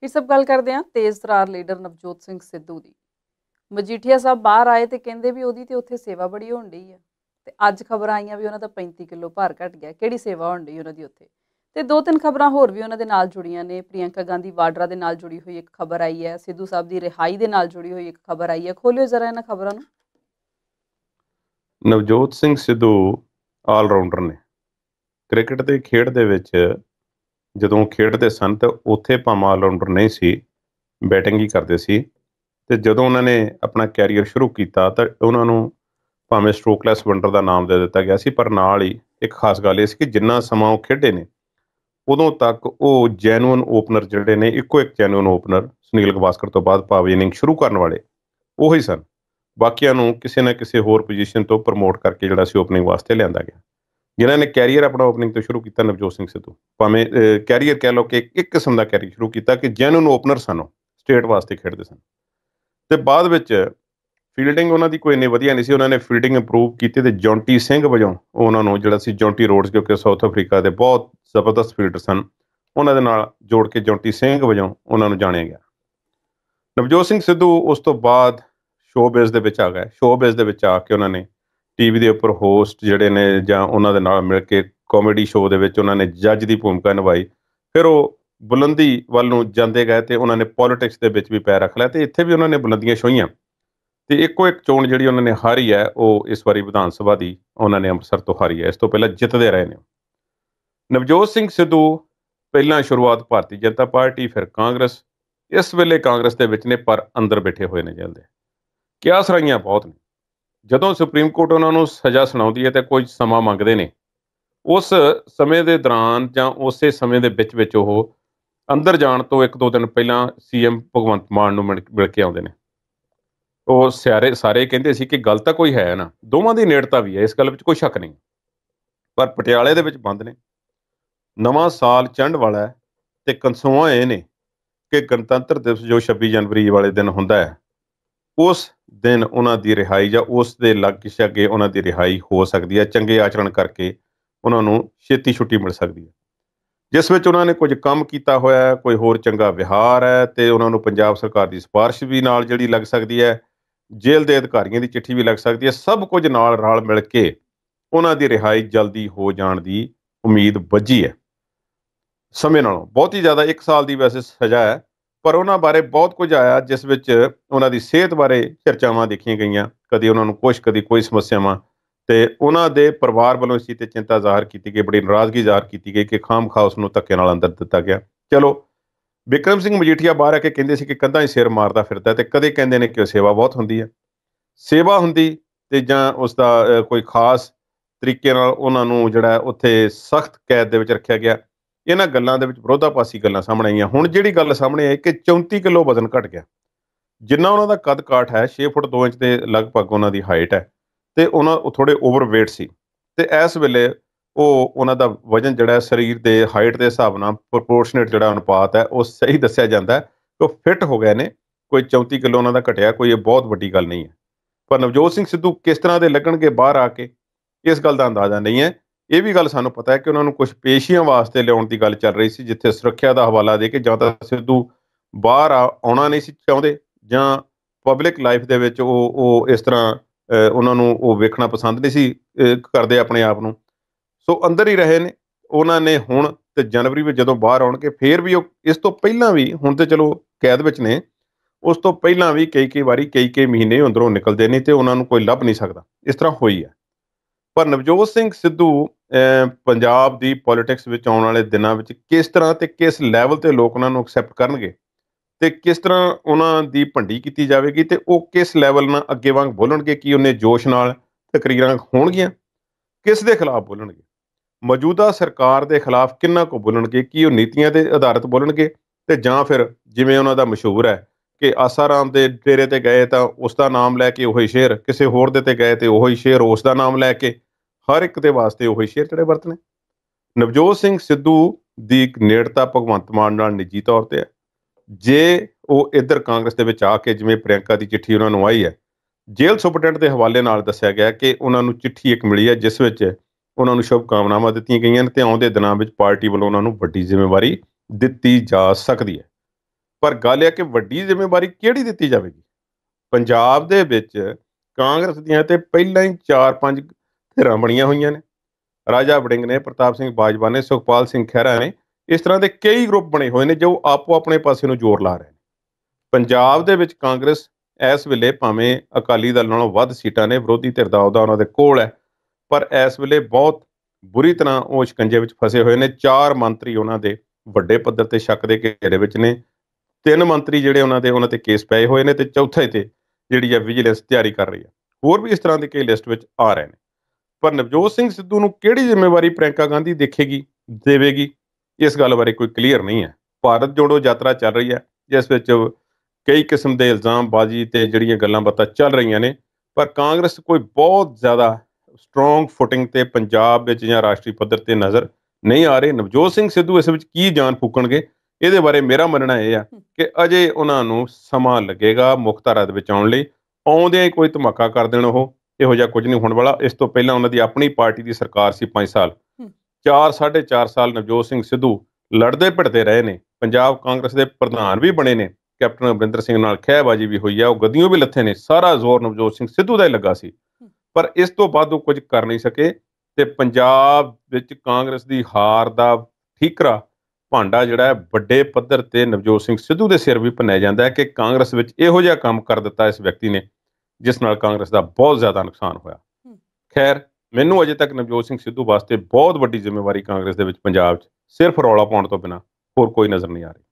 ਫਿਰ ਸਭ ਗੱਲ ਕਰਦੇ ਆ ਤੇਜ਼ ਤਰਾਰ ਲੀਡਰ ਨਵਜੋਤ ਸਿੰਘ ਸਿੱਧੂ ਦੀ ਮਜੀਠੀਆ ਸਾਹਿਬ ਬਾਹਰ ਆਏ ਤੇ ਕਹਿੰਦੇ ਵੀ ਉਹਦੀ ਤੇ ਉੱਥੇ ਸੇਵਾ ਬੜੀ ਹੋਣ ਢਈ ਆ ਤੇ ਅੱਜ ਖਬਰਾਂ ਆਈਆਂ ਵੀ ਉਹਨਾਂ ਦਾ 35 ਕਿਲੋ ਭਾਰ ਘਟ ਗਿਆ ਕਿਹੜੀ ਸੇਵਾ ਹੋਣ ਢਈ ਉਹਨਾਂ ਦੀ ਉੱਥੇ ਤੇ ਦੋ ਤਿੰਨ ਖਬਰਾਂ ਹੋਰ ਵੀ ਉਹਨਾਂ ਦੇ ਨਾਲ ਜੁੜੀਆਂ ਨੇ ਪ੍ਰਿਯੰਕਾ ਗਾਂਧੀ ਵਾਡਰਾ ਦੇ ਨਾਲ ਜੁੜੀ ਹੋਈ ਇੱਕ ਖਬਰ ਆਈ ਹੈ ਸਿੱਧੂ ਸਾਹਿਬ ਦੀ ਰਿਹਾਈ ਦੇ ਨਾਲ ਜੁੜੀ ਹੋਈ ਇੱਕ ਖਬਰ ਆਈ ਹੈ ਖੋਲਿਓ ਜ਼ਰਾ ਇਹਨਾਂ ਖਬਰਾਂ ਨੂੰ ਨਵਜੋਤ ਸਿੰਘ ਸਿੱਧੂ ਆਲ ਰਾਊਂਡਰ ਨੇ ਕ੍ਰਿਕਟ ਦੇ ਖੇਡ ਦੇ ਵਿੱਚ ਜਦੋਂ ਖੇਡਦੇ ਸਨ ਤਾਂ ਉੱਥੇ ਭਾਵੇਂ ਆਲਰਾਉਂਡਰ ਨਹੀਂ ਸੀ ਬੈਟਿੰਗ ਹੀ ਕਰਦੇ ਸੀ ਤੇ ਜਦੋਂ ਉਹਨਾਂ ਨੇ ਆਪਣਾ ਕੈਰੀਅਰ ਸ਼ੁਰੂ ਕੀਤਾ ਤਾਂ ਉਹਨਾਂ ਨੂੰ ਭਾਵੇਂ ਸਟ੍ਰੋਕਲੈਸ ਵੰਡਰ ਦਾ ਨਾਮ ਦੇ ਦਿੱਤਾ ਗਿਆ ਸੀ ਪਰ ਨਾਲ ਹੀ ਇੱਕ ਖਾਸ ਗੱਲ ਇਹ ਸੀ ਕਿ ਜਿੰਨਾ ਸਮਾਂ ਉਹ ਖੇਡੇ ਨੇ ਉਦੋਂ ਤੱਕ ਉਹ ਜੈਨੂਨ ਓਪਨਰ ਜਿਹੜੇ ਨੇ ਇੱਕੋ ਇੱਕ ਜੈਨੂਨ ਓਪਨਰ ਸੁਨੀਲ ਗਵਾਸਕਰ ਤੋਂ ਬਾਅਦ ਭਾਵੇਂ ਇਨਿੰਗ ਸ਼ੁਰੂ ਕਰਨ ਵਾਲੇ ਉਹੀ ਸਨ ਬਾਕੀਆਂ ਨੂੰ ਕਿਸੇ ਨਾ ਕਿਸੇ ਹੋਰ ਪੋਜੀਸ਼ਨ ਤੋਂ ਪ੍ਰਮੋਟ ਕਰਕੇ ਜਿਹੜਾ ਸੀ ਓਪਨਿੰਗ ਵਾਸਤੇ ਲਿਆਂਦਾ ਗਿਆ ਜਿਨ੍ਹਾਂ ਨੇ ਕੈਰੀਅਰ ਆਪਣਾ ਓਪਨਿੰਗ ਤੋਂ ਸ਼ੁਰੂ ਕੀਤਾ ਨਵਜੋਤ ਸਿੰਘ ਸਿੱਧੂ ਭਾਵੇਂ ਕੈਰੀਅਰ ਕਹਿ ਲਓ ਕਿ ਇੱਕ ਕਿਸਮ ਦਾ ਕੈਰੀਅਰ ਸ਼ੁਰੂ ਕੀਤਾ ਕਿ ਜੈਨੂਨ ਓਪਨਰ ਸਨ ਉਹ ਸਟੇਟ ਵਾਸਤੇ ਖੇਡਦੇ ਸਨ ਤੇ ਬਾਅਦ ਵਿੱਚ ਫੀਲਡਿੰਗ ਉਹਨਾਂ ਦੀ ਕੋਈ ਇੰਨੀ ਵਧੀਆ ਨਹੀਂ ਸੀ ਉਹਨਾਂ ਨੇ ਫੀਲਡਿੰਗ ਇੰਪਰੂਵ ਕੀਤੀ ਤੇ ਜੌਂਟੀ ਸਿੰਘ ਵਜੋਂ ਉਹਨਾਂ ਨੂੰ ਜਿਹੜਾ ਸੀ ਜੌਂਟੀ ਰੋਡਸ ਕਿਉਂਕਿ ਸਾਊਥ ਅਫਰੀਕਾ ਦੇ ਬਹੁਤ ਜ਼ਬਰਦਸਤ ਫੀਲਡਰ ਸਨ ਉਹਨਾਂ ਦੇ ਨਾਲ ਜੋੜ ਕੇ ਜੌਂਟੀ ਸਿੰਘ ਵਜੋਂ ਉਹਨਾਂ ਨੂੰ ਜਾਣਿਆ ਗਿਆ ਨਵਜੋਤ ਸਿੰਘ ਸਿੱਧੂ ਉਸ ਤੋਂ ਬਾਅਦ ਸ਼ੋਅ ਦੇ ਵਿੱਚ ਆ ਗਏ ਸ਼ੋਅ ਦੇ ਵਿੱਚ ਆ ਕੇ ਉਹਨਾਂ ਨੇ ਟੀਵੀ ਦੇ ਉੱਪਰ ਹੋਸਟ ਜਿਹੜੇ ਨੇ ਜਾਂ ਉਹਨਾਂ ਦੇ ਨਾਲ ਮਿਲ ਕੇ ਕਾਮੇਡੀ ਸ਼ੋਅ ਦੇ ਵਿੱਚ ਉਹਨਾਂ ਨੇ ਜੱਜ ਦੀ ਭੂਮਿਕਾ ਨਿਭਾਈ ਫਿਰ ਉਹ ਬੁਲੰਦੀ ਵੱਲ ਨੂੰ ਜਾਂਦੇ ਗਏ ਤੇ ਉਹਨਾਂ ਨੇ ਪੋਲਿਟਿਕਸ ਦੇ ਵਿੱਚ ਵੀ ਪੈਰ ਰੱਖ ਲਿਆ ਤੇ ਇੱਥੇ ਵੀ ਉਹਨਾਂ ਨੇ ਬੁਲੰਦੀਆਂ ਛੋਈਆਂ ਤੇ ਇੱਕੋ ਇੱਕ ਚੋਣ ਜਿਹੜੀ ਉਹਨਾਂ ਨੇ ਹਾਰੀ ਹੈ ਉਹ ਇਸ ਵਾਰੀ ਵਿਧਾਨ ਸਭਾ ਦੀ ਉਹਨਾਂ ਨੇ ਅੰਮ੍ਰਿਤਸਰ ਤੋਂ ਹਾਰੀ ਹੈ ਇਸ ਤੋਂ ਪਹਿਲਾਂ ਜਿੱਤਦੇ ਰਹੇ ਨੇ ਨਵਜੋਤ ਸਿੰਘ ਸਿੱਧੂ ਪਹਿਲਾਂ ਸ਼ੁਰੂਆਤ ਭਾਰਤੀ ਜਨਤਾ ਪਾਰਟੀ ਫਿਰ ਕਾਂਗਰਸ ਇਸ ਵੇਲੇ ਕਾਂਗਰਸ ਦੇ ਵਿੱਚ ਨੇ ਪਰ ਅੰਦਰ ਬੈਠੇ ਹੋਏ ਨੇ ਜੇਲ੍ਹ ਕਿਆ ਸਰਾਈਆਂ ਬਹੁਤ ਨੇ ਜਦੋਂ ਸੁਪਰੀਮ ਕੋਰਟ ਉਹਨਾਂ ਨੂੰ ਸਜ਼ਾ ਸੁਣਾਉਂਦੀ ਹੈ ਤੇ ਕੁਝ ਸਮਾਂ ਮੰਗਦੇ ਨੇ ਉਸ ਸਮੇਂ ਦੇ ਦੌਰਾਨ ਜਾਂ ਉਸੇ ਸਮੇਂ ਦੇ ਵਿੱਚ ਵਿੱਚ ਉਹ ਅੰਦਰ ਜਾਣ ਤੋਂ ਇੱਕ ਦੋ ਦਿਨ ਪਹਿਲਾਂ ਸੀਐਮ ਭਗਵੰਤ ਮਾਨ ਨੂੰ ਮਿਲ ਕੇ ਆਉਂਦੇ ਨੇ ਉਹ ਸਾਰੇ ਸਾਰੇ ਕਹਿੰਦੇ ਸੀ ਕਿ ਗਲਤ ਤਾਂ ਕੋਈ ਹੈ ਨਾ ਦੋਵਾਂ ਦੀ ਨੇੜਤਾ ਵੀ ਹੈ ਇਸ ਗੱਲ ਵਿੱਚ ਕੋਈ ਸ਼ੱਕ ਨਹੀਂ ਪਰ ਪਟਿਆਲੇ ਦੇ ਵਿੱਚ ਬੰਦ ਨੇ ਨਵਾਂ ਸਾਲ ਚੰਡ ਵਾਲਾ ਹੈ ਤੇ ਕੰਸੋਆਂ ਇਹ ਨੇ ਕਿ ਗਣਤੰਤਰ ਦਿਵਸ ਜੋ 26 ਜਨਵਰੀ ਵਾਲੇ ਦਿਨ ਹੁੰਦਾ ਹੈ ਉਸ ਦਿਨ ਉਹਨਾਂ ਦੀ ਰਿਹਾਈ ਜਾਂ ਉਸ ਦੇ ਲਗਸ਼ ਅੱਗੇ ਉਹਨਾਂ ਦੀ ਰਿਹਾਈ ਹੋ ਸਕਦੀ ਹੈ ਚੰਗੇ ਆਚਰਣ ਕਰਕੇ ਉਹਨਾਂ ਨੂੰ ਛੇਤੀ ਛੁੱਟੀ ਮਿਲ ਸਕਦੀ ਹੈ ਜਿਸ ਵਿੱਚ ਉਹਨਾਂ ਨੇ ਕੁਝ ਕੰਮ ਕੀਤਾ ਹੋਇਆ ਹੈ ਕੋਈ ਹੋਰ ਚੰਗਾ ਵਿਹਾਰ ਹੈ ਤੇ ਉਹਨਾਂ ਨੂੰ ਪੰਜਾਬ ਸਰਕਾਰ ਦੀ ਸਿਫਾਰਿਸ਼ ਵੀ ਨਾਲ ਜਿਹੜੀ ਲੱਗ ਸਕਦੀ ਹੈ ਜੇਲ੍ਹ ਦੇ ਅਧਿਕਾਰੀਆਂ ਦੀ ਚਿੱਠੀ ਵੀ ਲੱਗ ਸਕਦੀ ਹੈ ਸਭ ਕੁਝ ਨਾਲ ਰਲ ਮਿਲ ਕੇ ਉਹਨਾਂ ਦੀ ਰਿਹਾਈ ਜਲਦੀ ਹੋ ਜਾਣ ਦੀ ਉਮੀਦ ਵੱਜੀ ਹੈ ਸਮੇਂ ਨਾਲੋਂ ਬਹੁਤ ਹੀ ਜ਼ਿਆਦਾ 1 ਸਾਲ ਦੀ ਵੈਸੇ ਸਜ਼ਾ ਹੈ ਪਰ ਉਹਨਾਂ ਬਾਰੇ ਬਹੁਤ ਕੁਝ ਆਇਆ ਜਿਸ ਵਿੱਚ ਉਹਨਾਂ ਦੀ ਸਿਹਤ ਬਾਰੇ ਚਰਚਾਵਾਂ ਦੇਖੀਆਂ ਗਈਆਂ ਕਦੀ ਉਹਨਾਂ ਨੂੰ ਕੁਝ ਕਦੀ ਕੋਈ ਸਮੱਸਿਆਵਾਂ ਤੇ ਉਹਨਾਂ ਦੇ ਪਰਿਵਾਰ ਵੱਲੋਂ ਇਸ ਤੇ ਚਿੰਤਾ ਜ਼ਾਹਰ ਕੀਤੀ ਗਈ ਬੜੀ ਨਾਰਾਜ਼ਗੀ ਜ਼ਾਹਰ ਕੀਤੀ ਗਈ ਕਿ ਖਾਮ ਖਾਸ ਨੂੰ ਧੱਕੇ ਨਾਲ ਅੰਦਰ ਦਿੱਤਾ ਗਿਆ ਚਲੋ ਵਿਕਰਮ ਸਿੰਘ ਮਜੀਠੀਆ ਬਾਹਰ ਆ ਕੇ ਕਹਿੰਦੇ ਸੀ ਕਿ ਕੰਧਾਂ ਹੀ ਸਿਰ ਮਾਰਦਾ ਫਿਰਦਾ ਤੇ ਕਦੇ ਕਹਿੰਦੇ ਨੇ ਕਿ ਸੇਵਾ ਬਹੁਤ ਹੁੰਦੀ ਹੈ ਸੇਵਾ ਹੁੰਦੀ ਤੇ ਜਾਂ ਉਸ ਦਾ ਕੋਈ ਖਾਸ ਤਰੀਕੇ ਨਾਲ ਉਹਨਾਂ ਨੂੰ ਜਿਹੜਾ ਉੱਥੇ ਸਖਤ ਕੈਦ ਦੇ ਵਿੱਚ ਰੱਖਿਆ ਗਿਆ ਇਹਨਾਂ ਗੱਲਾਂ ਦੇ ਵਿੱਚ ਵਿਰੋਧਾਪਾਸੀ ਗੱਲਾਂ ਸਾਹਮਣੇ ਆਈਆਂ ਹੁਣ ਜਿਹੜੀ ਗੱਲ ਸਾਹਮਣੇ ਆਈ ਕਿ 34 ਕਿਲੋ ਵਜ਼ਨ ਘਟ ਗਿਆ ਜਿੰਨਾ ਉਹਨਾਂ ਦਾ ਕੱਦ ਕਾਠ ਹੈ 6 ਫੁੱਟ 2 ਇੰਚ ਦੇ ਲਗਭਗ ਉਹਨਾਂ ਦੀ ਹਾਈਟ ਹੈ ਤੇ ਉਹਨਾਂ ਥੋੜੇ ਓਵਰ weight ਸੀ ਤੇ ਇਸ ਵੇਲੇ ਉਹ ਉਹਨਾਂ ਦਾ ਵਜਨ ਜਿਹੜਾ ਸਰੀਰ ਦੇ ਹਾਈਟ ਦੇ ਹਿਸਾਬ ਨਾਲ ਪ੍ਰੋਪੋਰਸ਼ਨੇਟ ਜਿਹੜਾ ਅਨੁਪਾਤ ਹੈ ਉਹ ਸਹੀ ਦੱਸਿਆ ਜਾਂਦਾ ਕਿ ਉਹ ਫਿੱਟ ਹੋ ਗਏ ਨੇ ਕੋਈ 34 ਕਿਲੋ ਉਹਨਾਂ ਦਾ ਘਟਿਆ ਕੋਈ ਇਹ ਬਹੁਤ ਵੱਡੀ ਗੱਲ ਨਹੀਂ ਹੈ ਪਰ ਨਵਜੋਤ ਸਿੰਘ ਸਿੱਧੂ ਕਿਸ ਤਰ੍ਹਾਂ ਦੇ ਲੱਗਣਗੇ ਬਾਹਰ ਆ ਕੇ ਇਸ ਗੱਲ ਦਾ ਅੰਦਾਜ਼ਾ ਨਹੀਂ ਹੈ ਇਹ ਵੀ ਗੱਲ ਸਾਨੂੰ ਪਤਾ ਹੈ ਕਿ ਉਹਨਾਂ ਨੂੰ ਕੁਝ ਪੇਸ਼ੀਆਂ ਵਾਸਤੇ ਲਿਆਉਣ ਦੀ ਗੱਲ ਚੱਲ ਰਹੀ ਸੀ ਜਿੱਥੇ ਸੁਰੱਖਿਆ ਦਾ ਹਵਾਲਾ ਦੇ ਕੇ ਜਾਂ ਤਾਂ ਸਿੱਧੂ ਬਾਹਰ ਆਉਣਾ ਨਹੀਂ ਸੀ ਚਾਹੁੰਦੇ ਜਾਂ ਪਬਲਿਕ ਲਾਈਫ ਦੇ ਵਿੱਚ ਉਹ ਉਹ ਇਸ ਤਰ੍ਹਾਂ ਉਹਨਾਂ ਨੂੰ ਉਹ ਵੇਖਣਾ ਪਸੰਦ ਨਹੀਂ ਸੀ ਕਰਦੇ ਆਪਣੇ ਆਪ ਨੂੰ ਸੋ ਅੰਦਰ ਹੀ ਰਹੇ ਨੇ ਉਹਨਾਂ ਨੇ ਹੁਣ ਤੇ ਜਨਵਰੀ ਵਿੱਚ ਜਦੋਂ ਬਾਹਰ ਆਉਣਗੇ ਫੇਰ ਵੀ ਉਹ ਇਸ ਤੋਂ ਪਹਿਲਾਂ ਵੀ ਹੁਣ ਤੇ ਚਲੋ ਕੈਦ ਵਿੱਚ ਨੇ ਉਸ ਤੋਂ ਪਹਿਲਾਂ ਵੀ ਕਈ ਕਈ ਵਾਰੀ ਕਈ ਕਈ ਮਹੀਨੇ ਅੰਦਰੋਂ ਨਿਕਲਦੇ ਨੇ ਤੇ ਉਹਨਾਂ ਨੂੰ ਕੋਈ ਲੱਭ ਨਹੀਂ ਸਕਦਾ ਇਸ ਤਰ੍ਹਾਂ ਹੋਈ ਹੈ ਪਰ ਨਵਜੋਤ ਸਿੰਘ ਸਿੱਧੂ ਪੰਜਾਬ ਦੀ ਪੋਲਿਟਿਕਸ ਵਿੱਚ ਆਉਣ ਵਾਲੇ ਦਿਨਾਂ ਵਿੱਚ ਕਿਸ ਤਰ੍ਹਾਂ ਤੇ ਕਿਸ ਲੈਵਲ ਤੇ ਲੋਕ ਉਹਨਾਂ ਨੂੰ ਐਕਸੈਪਟ ਕਰਨਗੇ ਤੇ ਕਿਸ ਤਰ੍ਹਾਂ ਉਹਨਾਂ ਦੀ ਭੰਡੀ ਕੀਤੀ ਜਾਵੇਗੀ ਤੇ ਉਹ ਕਿਸ ਲੈਵਲ ਨਾਲ ਅੱਗੇ ਵਾਂਗ ਬੋਲਣਗੇ ਕੀ ਉਹਨੇ ਜੋਸ਼ ਨਾਲ ਤਕਰੀਰਾਂ ਹੋਣਗੀਆਂ ਕਿਸ ਦੇ ਖਿਲਾਫ ਬੋਲਣਗੇ ਮੌਜੂਦਾ ਸਰਕਾਰ ਦੇ ਖਿਲਾਫ ਕਿੰਨਾ ਕੁ ਬੋਲਣਗੇ ਕੀ ਉਹ ਨੀਤੀਆਂ ਤੇ ਆਧਾਰਿਤ ਬੋਲਣਗੇ ਤੇ ਜਾਂ ਫਿਰ ਜਿਵੇਂ ਉਹਨਾਂ ਦਾ ਮਸ਼ਹੂਰ ਹੈ ਕਿ ਆਸਾਰਾਮ ਦੇ ਡੇਰੇ ਤੇ ਗਏ ਤਾਂ ਉਸ ਦਾ ਨਾਮ ਲੈ ਕੇ ਉਹੀ ਸ਼ੇਰ ਕਿਸੇ ਹੋਰ ਦੇ ਤੇ ਗਏ ਤੇ ਉਹੀ ਸ਼ੇਰ ਉਸ ਦਾ ਨਾਮ ਲੈ ਕੇ ਹਰ ਇੱਕ ਦੇ ਵਾਸਤੇ ਉਹੀ ਸ਼ੇਅਰ ਜਿਹੜੇ ਵਰਤਨੇ ਨਵਜੋਤ ਸਿੰਘ ਸਿੱਧੂ ਦੀ ਇੱਕ ਨੇੜਤਾ ਭਗਵੰਤ ਮਾਨ ਨਾਲ ਨਿੱਜੀ ਤੌਰ ਤੇ ਹੈ ਜੇ ਉਹ ਇੱਧਰ ਕਾਂਗਰਸ ਦੇ ਵਿੱਚ ਆ ਕੇ ਜਿਵੇਂ ਪ੍ਰਿਆੰਕਾ ਦੀ ਚਿੱਠੀ ਉਹਨਾਂ ਨੂੰ ਆਈ ਹੈ ਜੇਲ੍ਹ ਸੁਪਰਡੈਂਟ ਦੇ ਹਵਾਲੇ ਨਾਲ ਦੱਸਿਆ ਗਿਆ ਕਿ ਉਹਨਾਂ ਨੂੰ ਚਿੱਠੀ ਇੱਕ ਮਿਲੀ ਹੈ ਜਿਸ ਵਿੱਚ ਉਹਨਾਂ ਨੂੰ ਸ਼ੁਭ ਕਾਮਨਾਵਾਂ ਦਿੱਤੀਆਂ ਗਈਆਂ ਨੇ ਤੇ ਆਉਂਦੇ ਦਿਨਾਂ ਵਿੱਚ ਪਾਰਟੀ ਵੱਲੋਂ ਉਹਨਾਂ ਨੂੰ ਵੱਡੀ ਜ਼ਿੰਮੇਵਾਰੀ ਦਿੱਤੀ ਜਾ ਸਕਦੀ ਹੈ ਪਰ ਗੱਲ ਇਹ ਕਿ ਵੱਡੀ ਜ਼ਿੰਮੇਵਾਰੀ ਕਿਹੜੀ ਦਿੱਤੀ ਜਾਵੇਗੀ ਪੰਜਾਬ ਦੇ ਵਿੱਚ ਕਾਂਗਰਸ ਦੀਆਂ ਤੇ ਪਹਿਲਾਂ ਹੀ 4-5 ਧਿਰਾਂ ਬਣੀਆਂ ਹੋਈਆਂ ਨੇ ਰਾਜਾ ਬੜਿੰਗ ਨੇ ਪ੍ਰਤਾਪ ਸਿੰਘ ਬਾਜਵਾ ਨੇ ਸੁਖਪਾਲ ਸਿੰਘ ਖਹਿਰਾ ਨੇ ਇਸ ਤਰ੍ਹਾਂ ਦੇ ਕਈ ਗਰੁੱਪ ਬਣੇ ਹੋਏ ਨੇ ਜੋ ਆਪੋ ਆਪਣੇ ਪਾਸੇ ਨੂੰ ਜ਼ੋਰ ਲਾ ਰਹੇ ਨੇ ਪੰਜਾਬ ਦੇ ਵਿੱਚ ਕਾਂਗਰਸ ਇਸ ਵੇਲੇ ਭਾਵੇਂ ਅਕਾਲੀ ਦਲ ਨਾਲੋਂ ਵੱਧ ਸੀਟਾਂ ਨੇ ਵਿਰੋਧੀ ਧਿਰ ਦਾ ਉਹਦਾ ਉਹਨਾਂ ਦੇ ਕੋਲ ਹੈ ਪਰ ਇਸ ਵੇਲੇ ਬਹੁਤ ਬੁਰੀ ਤਰ੍ਹਾਂ ਉਹ ਸ਼ਿਕੰਜੇ ਵਿੱਚ ਫਸੇ ਹੋਏ ਨੇ ਚਾਰ ਮੰਤਰੀ ਉਹਨਾਂ ਦੇ ਵੱਡੇ ਪੱਧਰ ਤੇ ਸ਼ੱਕ ਦੇ ਘੇਰੇ ਵਿੱਚ ਨੇ ਤਿੰਨ ਮੰਤਰੀ ਜਿਹੜੇ ਉਹਨਾਂ ਦੇ ਉਹਨਾਂ ਤੇ ਕੇਸ ਪਏ ਹੋਏ ਨੇ ਤੇ ਚੌਥੇ ਤੇ ਜਿਹੜੀ ਆ ਵਿਜੀਲੈਂਸ ਤਿਆਰੀ ਕਰ ਰਹੀ ਹੈ ਹੋਰ ਵੀ ਇਸ ਤਰ੍ਹਾਂ ਦੇ ਕਈ ਲਿਸਟ ਵਿੱਚ ਆ ਰਹੇ ਨੇ ਪਰ ਨਵਜੋਤ ਸਿੰਘ ਸਿੱਧੂ ਨੂੰ ਕਿਹੜੀ ਜ਼ਿੰਮੇਵਾਰੀ ਪ੍ਰਿੰਕਾ ਗਾਂਧੀ ਦੇਖੇਗੀ ਦੇਵੇਗੀ ਇਸ ਗੱਲ ਬਾਰੇ ਕੋਈ ਕਲੀਅਰ ਨਹੀਂ ਹੈ ਭਾਰਤ ਜੋੜੋ ਯਾਤਰਾ ਚੱਲ ਰਹੀ ਹੈ ਜਿਸ ਵਿੱਚ ਕਈ ਕਿਸਮ ਦੇ ਇਲਜ਼ਾਮ ਬਾਜ਼ੀ ਤੇ ਜਿਹੜੀਆਂ ਗੱਲਾਂ ਬਾਤਾਂ ਚੱਲ ਰਹੀਆਂ ਨੇ ਪਰ ਕਾਂਗਰਸ ਕੋਈ ਬਹੁਤ ਜ਼ਿਆਦਾ ਸਟਰੋਂਗ ਫੁਟਿੰਗ ਤੇ ਪੰਜਾਬ ਵਿੱਚ ਜਾਂ ਰਾਸ਼ਟਰੀ ਪੱਧਰ ਤੇ ਨਜ਼ਰ ਨਹੀਂ ਆ ਰਹੇ ਨਵਜੋਤ ਸਿੰਘ ਸਿੱਧੂ ਇਸ ਵਿੱਚ ਕੀ ਜਾਨ ਫੂਕਣਗੇ ਇਹਦੇ ਬਾਰੇ ਮੇਰਾ ਮੰਨਣਾ ਇਹ ਆ ਕਿ ਅਜੇ ਉਹਨਾਂ ਨੂੰ ਸਮਾਂ ਲੱਗੇਗਾ ਮੁਖਤਾਰਾ ਦੇ ਵਿੱਚ ਆਉਣ ਲਈ ਆਉਂਦੇ ਕੋਈ ਧਮਾਕਾ ਕਰ ਦੇਣ ਉਹ ਇਹੋ ਜਿਹਾ ਕੁਝ ਨਹੀਂ ਹੋਣ ਵਾਲਾ ਇਸ ਤੋਂ ਪਹਿਲਾਂ ਉਹਨਾਂ ਦੀ ਆਪਣੀ ਪਾਰਟੀ ਦੀ ਸਰਕਾਰ ਸੀ 5 ਸਾਲ 4 4.5 ਸਾਲ ਨਵਜੋਤ ਸਿੰਘ ਸਿੱਧੂ ਲੜਦੇ ਭਿੜਦੇ ਰਹੇ ਨੇ ਪੰਜਾਬ ਕਾਂਗਰਸ ਦੇ ਪ੍ਰਧਾਨ ਵੀ ਬਣੇ ਨੇ ਕੈਪਟਨ ਅਮਰਿੰਦਰ ਸਿੰਘ ਨਾਲ ਖਹਿਬਾਜੀ ਵੀ ਹੋਈ ਆ ਉਹ ਗੱਦੀਆਂ ਵੀ ਲੱਥੇ ਨੇ ਸਾਰਾ ਜ਼ੋਰ ਨਵਜੋਤ ਸਿੰਘ ਸਿੱਧੂ ਦਾ ਹੀ ਲੱਗਾ ਸੀ ਪਰ ਇਸ ਤੋਂ ਬਾਅਦ ਉਹ ਕੁਝ ਕਰ ਨਹੀਂ ਸਕੇ ਤੇ ਪੰਜਾਬ ਵਿੱਚ ਕਾਂਗਰਸ ਦੀ ਹਾਰ ਦਾ ਠੀਕਰਾ ਭਾਂਡਾ ਜਿਹੜਾ ਹੈ ਵੱਡੇ ਪੱਧਰ ਤੇ ਨਵਜੋਤ ਸਿੰਘ ਸਿੱਧੂ ਦੇ ਸਿਰ ਵੀ ਪੰਨਿਆ ਜਾਂਦਾ ਹੈ ਕਿ ਕਾਂਗਰਸ ਵਿੱਚ ਇਹੋ ਜਿਹਾ ਕੰਮ ਕਰ ਦਿੱਤਾ ਇਸ ਵਿਅਕਤੀ ਨੇ ਜਿਸ ਨਾਲ ਕਾਂਗਰਸ ਦਾ ਬਹੁਤ ਜ਼ਿਆਦਾ ਨੁਕਸਾਨ ਹੋਇਆ ਖੈਰ ਮੈਨੂੰ ਅਜੇ ਤੱਕ ਨਵਜੋਤ ਸਿੰਘ ਸਿੱਧੂ ਵਾਸਤੇ ਬਹੁਤ ਵੱਡੀ ਜ਼ਿੰਮੇਵਾਰੀ ਕਾਂਗਰਸ ਦੇ ਵਿੱਚ ਪੰਜਾਬ 'ਚ ਸਿਰਫ ਰੌਲਾ ਪਾਉਣ ਤੋਂ ਬਿਨਾ ਹੋਰ ਕੋਈ ਨਜ਼ਰ ਨਹੀਂ ਆ ਰਹੀ